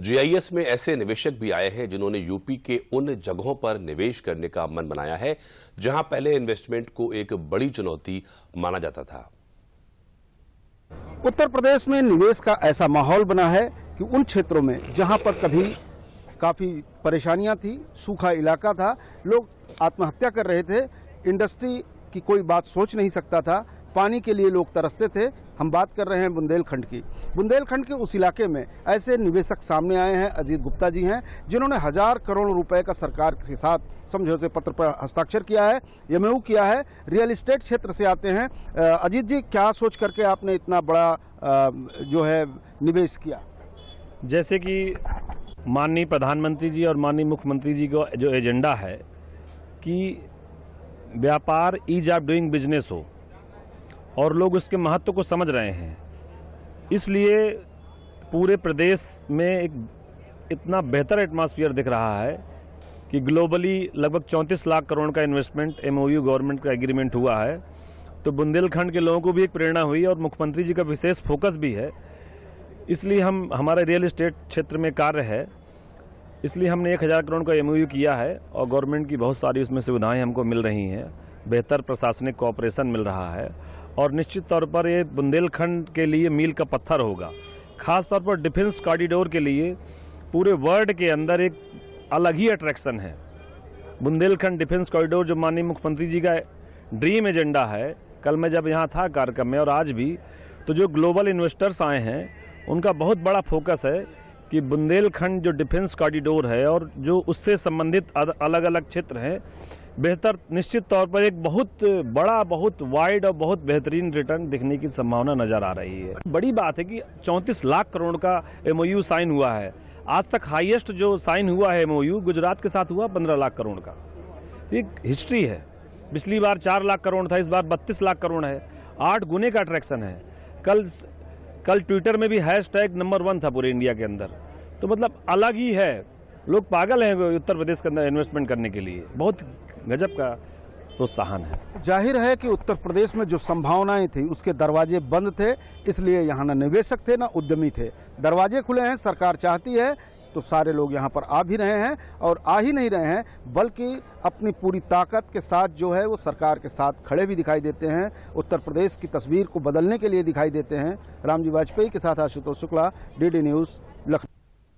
GIS में ऐसे निवेशक भी आए हैं जिन्होंने यूपी के उन जगहों पर निवेश करने का मन बनाया है जहां पहले इन्वेस्टमेंट को एक बड़ी चुनौती माना जाता था उत्तर प्रदेश में निवेश का ऐसा माहौल बना है कि उन क्षेत्रों में जहां पर कभी काफ़ी परेशानियां थी सूखा इलाका था लोग आत्महत्या कर रहे थे इंडस्ट्री की कोई बात सोच नहीं सकता था पानी के लिए लोग तरसते थे हम बात कर रहे हैं बुंदेलखंड की बुंदेलखंड के उस इलाके में ऐसे निवेशक सामने आए हैं अजीत गुप्ता जी हैं जिन्होंने हजार करोड़ रुपए का सरकार के साथ समझौते पत्र पर हस्ताक्षर किया है एमयू किया है रियल इस्टेट क्षेत्र से आते हैं अजीत जी क्या सोच करके आपने इतना बड़ा जो है निवेश किया जैसे कि माननीय प्रधानमंत्री जी और माननीय मुख्यमंत्री जी का जो एजेंडा है कि व्यापार ईज ऑफ डूइंग बिजनेस हो और लोग उसके महत्व को समझ रहे हैं इसलिए पूरे प्रदेश में एक इतना बेहतर एटमॉस्फेयर दिख रहा है कि ग्लोबली लगभग 34 लाख करोड़ का इन्वेस्टमेंट एमओयू गवर्नमेंट का एग्रीमेंट हुआ है तो बुंदेलखंड के लोगों को भी एक प्रेरणा हुई और मुख्यमंत्री जी का विशेष फोकस भी है इसलिए हम हमारे रियल इस्टेट क्षेत्र में कार्य है इसलिए हमने एक हज़ार करोड़ का एम किया है और गवर्नमेंट की बहुत सारी उसमें सुविधाएं हमको मिल रही हैं बेहतर प्रशासनिक कोऑपरेशन मिल रहा है और निश्चित तौर पर ये बुंदेलखंड के लिए मील का पत्थर होगा खास तौर पर डिफेंस कॉरिडोर के लिए पूरे वर्ल्ड के अंदर एक अलग ही अट्रैक्शन है बुंदेलखंड डिफेंस कॉरिडोर जो माननीय मुख्यमंत्री जी का ड्रीम एजेंडा है कल मैं जब यहाँ था कार्यक्रम में और आज भी तो जो ग्लोबल इन्वेस्टर्स आए हैं उनका बहुत बड़ा फोकस है कि बुंदेलखंड जो डिफेंस कॉरिडोर है और जो उससे संबंधित अलग अलग क्षेत्र हैं बेहतर निश्चित तौर पर एक बहुत बड़ा बहुत वाइड और बहुत बेहतरीन रिटर्न दिखने की संभावना नज़र आ रही है बड़ी बात है कि 34 लाख करोड़ का एमओयू साइन हुआ है आज तक हाईएस्ट जो साइन हुआ है एमओयू गुजरात के साथ हुआ 15 लाख करोड़ का तो एक हिस्ट्री है पिछली बार चार लाख करोड़ था इस बार बत्तीस लाख करोड़ है आठ गुने का अट्रैक्शन है कल कल ट्विटर में भी हैश नंबर वन था पूरे इंडिया के अंदर तो मतलब अलग ही है लोग पागल हैं उत्तर प्रदेश के अंदर इन्वेस्टमेंट करने के लिए बहुत गजब का प्रोत्साहन है जाहिर है कि उत्तर प्रदेश में जो संभावनाएं थी उसके दरवाजे बंद थे इसलिए यहाँ न निवेशक थे न उद्यमी थे दरवाजे खुले हैं सरकार चाहती है तो सारे लोग यहाँ पर आ भी रहे हैं और आ ही नहीं रहे हैं बल्कि अपनी पूरी ताकत के साथ जो है वो सरकार के साथ खड़े भी दिखाई देते हैं उत्तर प्रदेश की तस्वीर को बदलने के लिए दिखाई देते हैं रामजी वाजपेयी के साथ आशुतोष शुक्ला डी न्यूज़ लखनऊ